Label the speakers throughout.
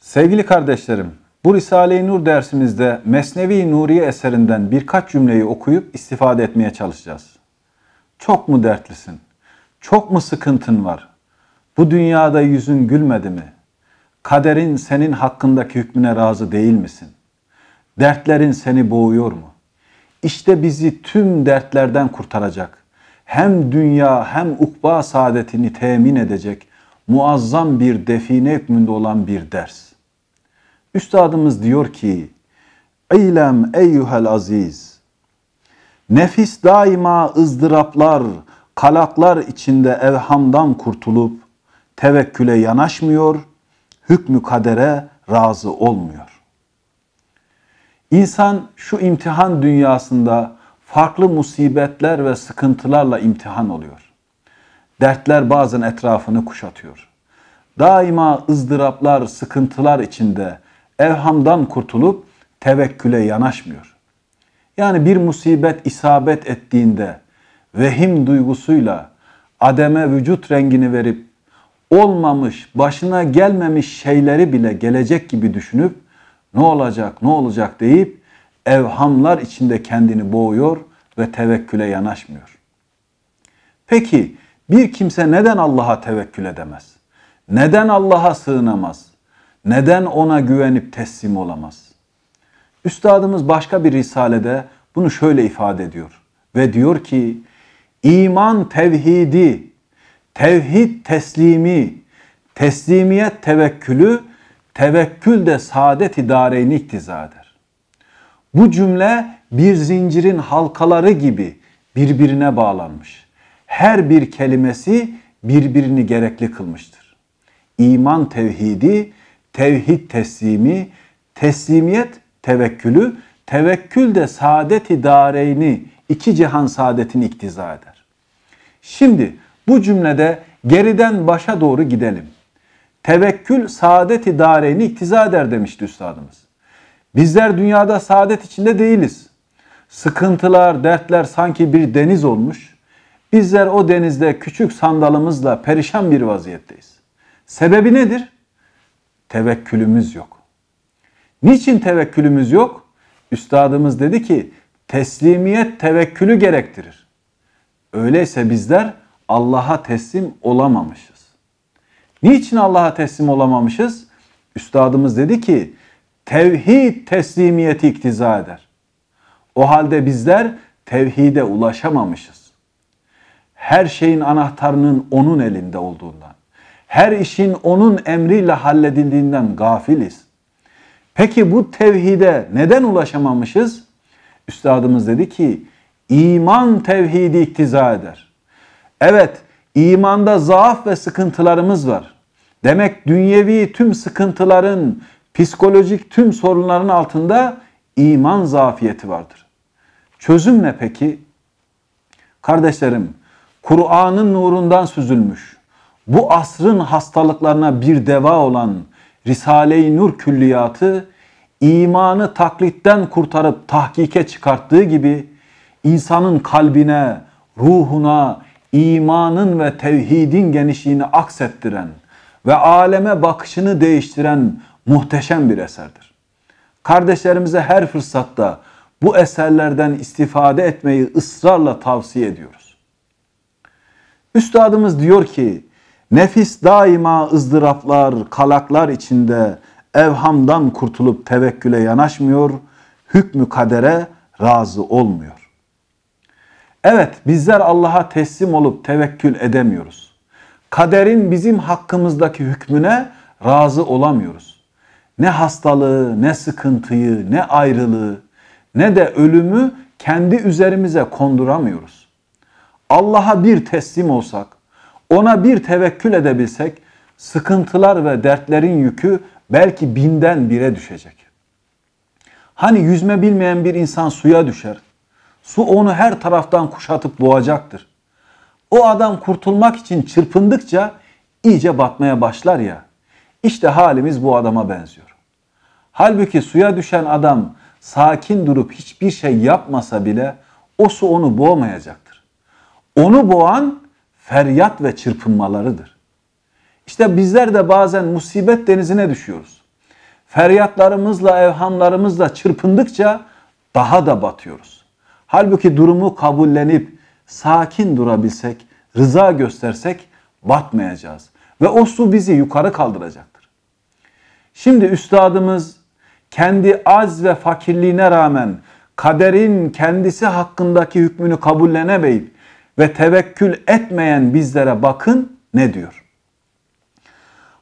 Speaker 1: Sevgili kardeşlerim, bu Risale-i Nur dersimizde Mesnevi Nuriye eserinden birkaç cümleyi okuyup istifade etmeye çalışacağız. Çok mu dertlisin? Çok mu sıkıntın var? Bu dünyada yüzün gülmedi mi? Kaderin senin hakkındaki hükmüne razı değil misin? Dertlerin seni boğuyor mu? İşte bizi tüm dertlerden kurtaracak. Hem dünya hem ukba saadetini temin edecek muazzam bir define hükmünde olan bir ders. Üstadımız diyor ki, İlem eyyuhel aziz, nefis daima ızdıraplar, kalaklar içinde evhamdan kurtulup tevekküle yanaşmıyor, hükmü kadere razı olmuyor. İnsan şu imtihan dünyasında farklı musibetler ve sıkıntılarla imtihan oluyor. Dertler bazen etrafını kuşatıyor. Daima ızdıraplar, sıkıntılar içinde evhamdan kurtulup tevekküle yanaşmıyor. Yani bir musibet isabet ettiğinde vehim duygusuyla ademe vücut rengini verip olmamış, başına gelmemiş şeyleri bile gelecek gibi düşünüp ne olacak, ne olacak deyip evhamlar içinde kendini boğuyor ve tevekküle yanaşmıyor. Peki bir kimse neden Allah'a tevekkül edemez? Neden Allah'a sığınamaz? Neden ona güvenip teslim olamaz? Üstadımız başka bir risalede bunu şöyle ifade ediyor ve diyor ki iman tevhidi, tevhid teslimi, teslimiyet tevekkülü Tevekkül de saadet idareyni iktizadır. Bu cümle bir zincirin halkaları gibi birbirine bağlanmış. Her bir kelimesi birbirini gerekli kılmıştır. İman tevhidi, tevhid teslimi, teslimiyet tevekkülü, tevekkül de saadet idareyni, iki cihan saadetini iktiza eder. Şimdi bu cümlede geriden başa doğru gidelim tevekkül saadet-i dareyni iktiza eder demişti üstadımız. Bizler dünyada saadet içinde değiliz. Sıkıntılar, dertler sanki bir deniz olmuş. Bizler o denizde küçük sandalımızla perişan bir vaziyetteyiz. Sebebi nedir? Tevekkülümüz yok. Niçin tevekkülümüz yok? Üstadımız dedi ki teslimiyet tevekkülü gerektirir. Öyleyse bizler Allah'a teslim olamamışız. Niçin Allah'a teslim olamamışız? Üstadımız dedi ki tevhid teslimiyeti iktiza eder. O halde bizler tevhide ulaşamamışız. Her şeyin anahtarının onun elinde olduğundan, her işin onun emriyle halledildiğinden gafiliz. Peki bu tevhide neden ulaşamamışız? Üstadımız dedi ki iman tevhidi iktiza eder. Evet İmanda zaaf ve sıkıntılarımız var. Demek dünyevi tüm sıkıntıların, psikolojik tüm sorunların altında iman zafiyeti vardır. Çözüm ne peki? Kardeşlerim, Kur'an'ın nurundan süzülmüş, bu asrın hastalıklarına bir deva olan Risale-i Nur külliyatı, imanı taklitten kurtarıp tahkike çıkarttığı gibi, insanın kalbine, ruhuna, imanın ve tevhidin genişliğini aksettiren ve aleme bakışını değiştiren muhteşem bir eserdir. Kardeşlerimize her fırsatta bu eserlerden istifade etmeyi ısrarla tavsiye ediyoruz. Üstadımız diyor ki, nefis daima ızdıraplar, kalaklar içinde evhamdan kurtulup tevekküle yanaşmıyor, hükmü kadere razı olmuyor. Evet bizler Allah'a teslim olup tevekkül edemiyoruz. Kaderin bizim hakkımızdaki hükmüne razı olamıyoruz. Ne hastalığı, ne sıkıntıyı, ne ayrılığı, ne de ölümü kendi üzerimize konduramıyoruz. Allah'a bir teslim olsak, ona bir tevekkül edebilsek, sıkıntılar ve dertlerin yükü belki binden bire düşecek. Hani yüzme bilmeyen bir insan suya düşer, Su onu her taraftan kuşatıp boğacaktır. O adam kurtulmak için çırpındıkça iyice batmaya başlar ya. İşte halimiz bu adama benziyor. Halbuki suya düşen adam sakin durup hiçbir şey yapmasa bile o su onu boğmayacaktır. Onu boğan feryat ve çırpınmalarıdır. İşte bizler de bazen musibet denizine düşüyoruz. Feryatlarımızla, evhamlarımızla çırpındıkça daha da batıyoruz. Halbuki durumu kabullenip sakin durabilsek, rıza göstersek batmayacağız. Ve o su bizi yukarı kaldıracaktır. Şimdi üstadımız kendi az ve fakirliğine rağmen kaderin kendisi hakkındaki hükmünü kabullenemeyip ve tevekkül etmeyen bizlere bakın ne diyor?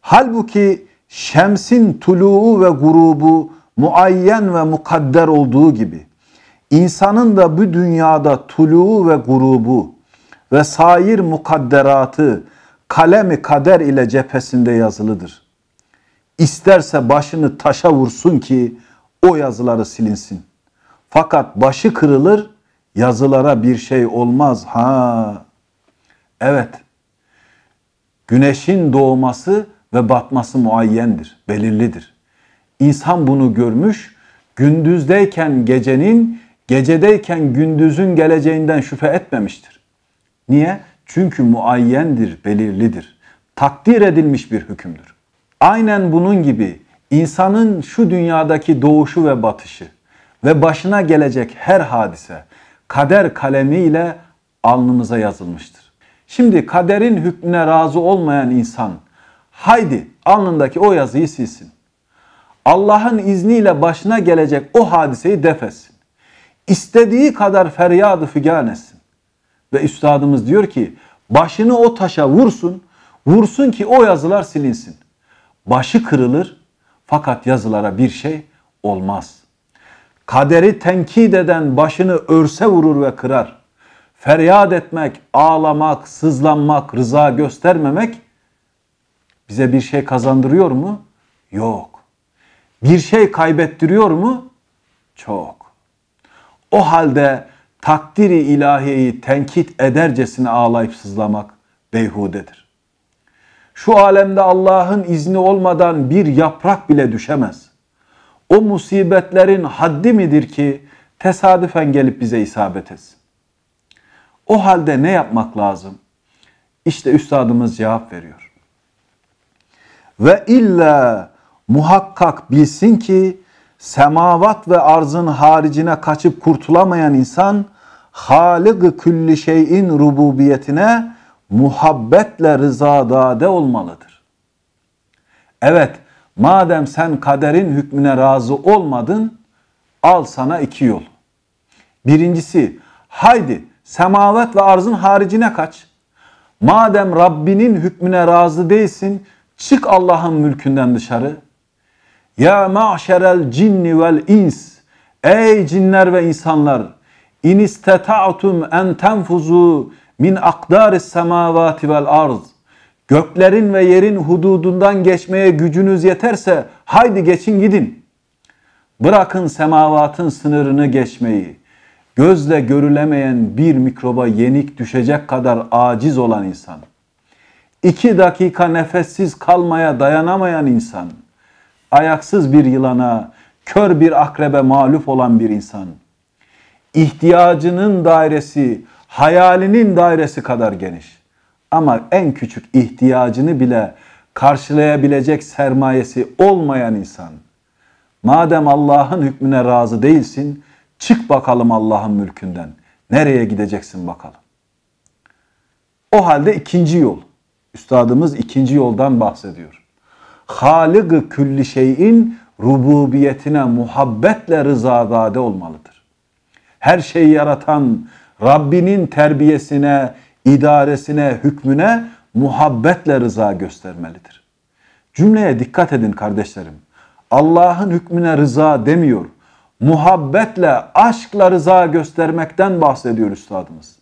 Speaker 1: Halbuki şemsin tuluğu ve grubu muayyen ve mukadder olduğu gibi İnsanın da bu dünyada tuluğu ve grubu ve sair mukadderatı kalemi kader ile cephesinde yazılıdır. İsterse başını taşa vursun ki o yazıları silinsin. Fakat başı kırılır yazılara bir şey olmaz ha. Evet. Güneşin doğması ve batması muayyendir, belirlidir. İnsan bunu görmüş, gündüzdeyken gecenin, gecedeyken gündüzün geleceğinden şüphe etmemiştir. Niye? Çünkü muayyendir, belirlidir. Takdir edilmiş bir hükümdür. Aynen bunun gibi insanın şu dünyadaki doğuşu ve batışı ve başına gelecek her hadise kader kalemiyle alnımıza yazılmıştır. Şimdi kaderin hükmüne razı olmayan insan haydi alnındaki o yazıyı silsin. Allah'ın izniyle başına gelecek o hadiseyi defesin. İstediği kadar feryadı figan etsin. Ve üstadımız diyor ki başını o taşa vursun, vursun ki o yazılar silinsin. Başı kırılır fakat yazılara bir şey olmaz. Kaderi tenkit eden başını örse vurur ve kırar. Feryat etmek, ağlamak, sızlanmak, rıza göstermemek bize bir şey kazandırıyor mu? Yok. Bir şey kaybettiriyor mu? Çok. O halde takdiri ilahiyeyi tenkit edercesine ağlayıp sızlamak beyhudedir. Şu alemde Allah'ın izni olmadan bir yaprak bile düşemez. O musibetlerin haddi midir ki tesadüfen gelip bize isabet etsin? O halde ne yapmak lazım? İşte üstadımız cevap veriyor. Ve illa muhakkak bilsin ki semavat ve arzın haricine kaçıp kurtulamayan insan Halık-ı külli şeyin rububiyetine muhabbetle rızadade olmalıdır. Evet madem sen kaderin hükmüne razı olmadın al sana iki yol. Birincisi haydi semavat ve arzın haricine kaç. Madem Rabbinin hükmüne razı değilsin çık Allah'ın mülkünden dışarı. Ya ma'şerel cinni vel ins. Ey cinler ve insanlar. İn isteta'tum en tenfuzu min akdaris semavati vel arz. Göklerin ve yerin hududundan geçmeye gücünüz yeterse haydi geçin gidin. Bırakın semavatın sınırını geçmeyi. Gözle görülemeyen bir mikroba yenik düşecek kadar aciz olan insan. İki dakika nefessiz kalmaya dayanamayan insan.'' ayaksız bir yılana, kör bir akrebe mağlup olan bir insan. İhtiyacının dairesi, hayalinin dairesi kadar geniş. Ama en küçük ihtiyacını bile karşılayabilecek sermayesi olmayan insan. Madem Allah'ın hükmüne razı değilsin, çık bakalım Allah'ın mülkünden. Nereye gideceksin bakalım. O halde ikinci yol. Üstadımız ikinci yoldan bahsediyor halıgı külli şeyin rububiyetine muhabbetle rızadade olmalıdır. Her şeyi yaratan Rabbinin terbiyesine, idaresine, hükmüne muhabbetle rıza göstermelidir. Cümleye dikkat edin kardeşlerim. Allah'ın hükmüne rıza demiyor. Muhabbetle, aşkla rıza göstermekten bahsediyor üstadımız.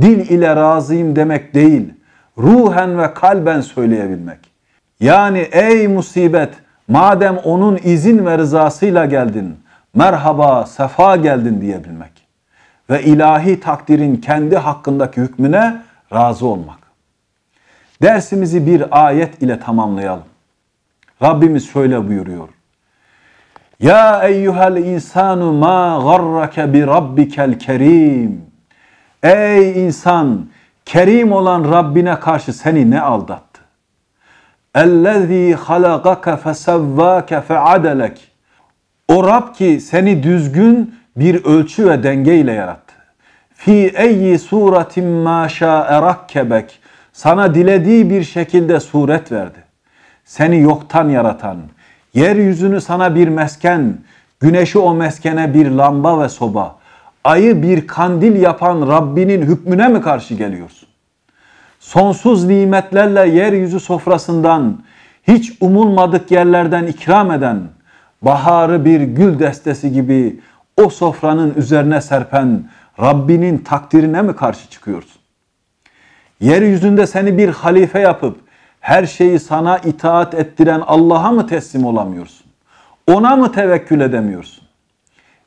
Speaker 1: Dil ile razıyım demek değil, ruhen ve kalben söyleyebilmek. Yani ey musibet madem onun izin ve rızasıyla geldin merhaba sefa geldin diyebilmek. Ve ilahi takdirin kendi hakkındaki hükmüne razı olmak. Dersimizi bir ayet ile tamamlayalım. Rabbimiz şöyle buyuruyor. Ya eyyuhel insanu ma garrake bi rabbikel kerim. Ey insan, kerim olan Rabbine karşı seni ne aldattı? اَلَّذ۪ي خَلَقَكَ فَسَوَّاكَ فَعَدَلَكَ O Rab ki seni düzgün bir ölçü ve denge ile yarattı. Fi eyyi suratin ma şa'e rakkebek. Sana dilediği bir şekilde suret verdi. Seni yoktan yaratan, yeryüzünü sana bir mesken, güneşi o meskene bir lamba ve soba, ayı bir kandil yapan Rabbinin hükmüne mi karşı geliyorsun? sonsuz nimetlerle yeryüzü sofrasından, hiç umulmadık yerlerden ikram eden, baharı bir gül destesi gibi o sofranın üzerine serpen Rabbinin takdirine mi karşı çıkıyorsun? Yeryüzünde seni bir halife yapıp her şeyi sana itaat ettiren Allah'a mı teslim olamıyorsun? Ona mı tevekkül edemiyorsun?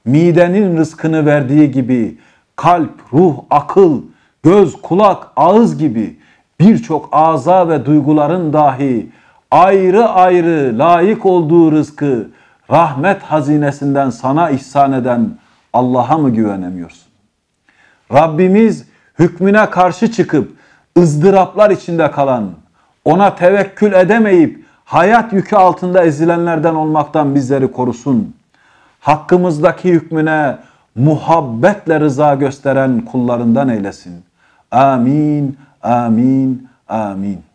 Speaker 1: Midenin rızkını verdiği gibi kalp, ruh, akıl, göz, kulak, ağız gibi birçok aza ve duyguların dahi ayrı ayrı layık olduğu rızkı rahmet hazinesinden sana ihsan eden Allah'a mı güvenemiyorsun? Rabbimiz hükmüne karşı çıkıp ızdıraplar içinde kalan, ona tevekkül edemeyip hayat yükü altında ezilenlerden olmaktan bizleri korusun. Hakkımızdaki hükmüne muhabbetle rıza gösteren kullarından eylesin. Amin. Amin, amin.